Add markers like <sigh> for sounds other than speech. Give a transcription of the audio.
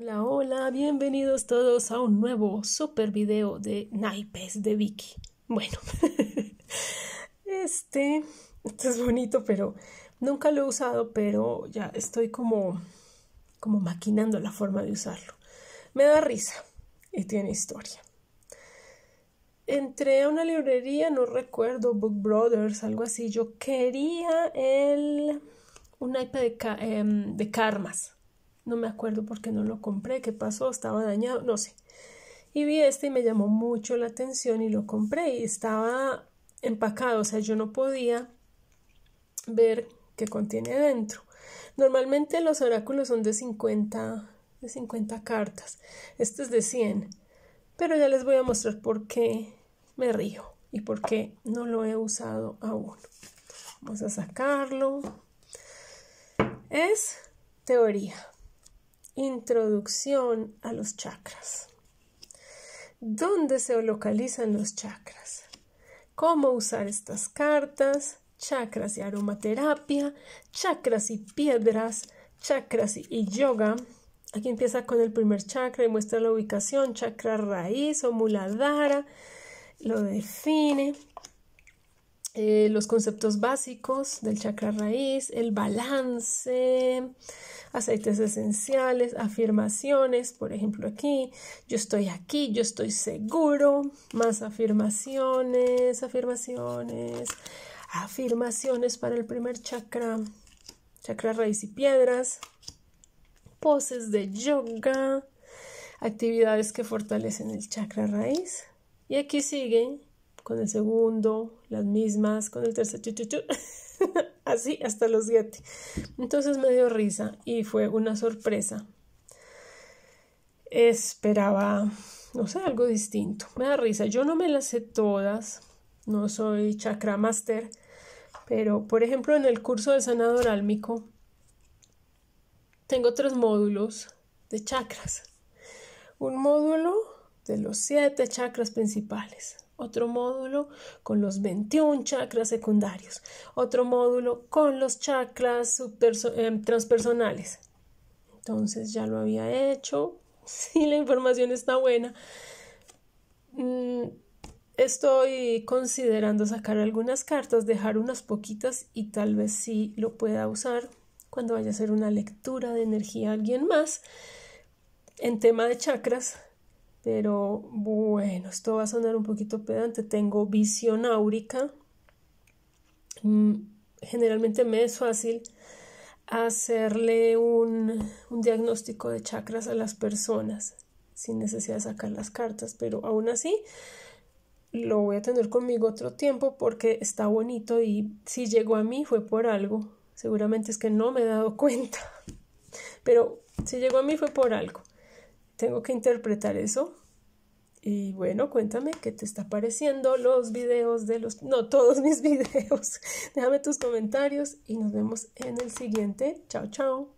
Hola, hola, bienvenidos todos a un nuevo super video de naipes de Vicky. Bueno, <laughs> este, este, es bonito, pero nunca lo he usado, pero ya estoy como, como maquinando la forma de usarlo. Me da risa y tiene historia. Entré a una librería, no recuerdo, Book Brothers, algo así. Yo quería el, un naipe de, em, de Karmas no me acuerdo por qué no lo compré, qué pasó, estaba dañado, no sé. Y vi este y me llamó mucho la atención y lo compré y estaba empacado, o sea, yo no podía ver qué contiene dentro. Normalmente los oráculos son de 50, de 50 cartas, este es de 100, pero ya les voy a mostrar por qué me río y por qué no lo he usado aún. Vamos a sacarlo. Es teoría. Introducción a los chakras. ¿Dónde se localizan los chakras? ¿Cómo usar estas cartas? Chakras y aromaterapia, chakras y piedras, chakras y yoga. Aquí empieza con el primer chakra y muestra la ubicación, chakra raíz o muladhara, lo define, eh, los conceptos básicos del chakra raíz, el balance, aceites esenciales, afirmaciones, por ejemplo aquí, yo estoy aquí, yo estoy seguro, más afirmaciones, afirmaciones, afirmaciones para el primer chakra, chakra raíz y piedras, poses de yoga, actividades que fortalecen el chakra raíz. Y aquí siguen con el segundo, las mismas, con el tercer <laughs> así hasta los siete. Entonces me dio risa y fue una sorpresa. Esperaba, no sé, algo distinto. Me da risa. Yo no me las sé todas, no soy chakra master, pero por ejemplo en el curso de sanador álmico tengo tres módulos de chakras. Un módulo de los siete chakras principales otro módulo con los 21 chakras secundarios, otro módulo con los chakras em, transpersonales. Entonces ya lo había hecho, si <laughs> sí, la información está buena. Mm, estoy considerando sacar algunas cartas, dejar unas poquitas y tal vez sí lo pueda usar cuando vaya a hacer una lectura de energía a alguien más en tema de chakras pero bueno, esto va a sonar un poquito pedante. Tengo visión áurica. Mm, generalmente me es fácil hacerle un, un diagnóstico de chakras a las personas sin necesidad de sacar las cartas, pero aún así lo voy a tener conmigo otro tiempo porque está bonito y si llegó a mí fue por algo. Seguramente es que no me he dado <laughs> cuenta, pero si llegó a mí fue por algo tengo que interpretar eso. Y bueno, cuéntame qué te está pareciendo los videos de los... No, todos mis <laughs> videos. Déjame tus comentarios y nos vemos en el siguiente. Chao, chao.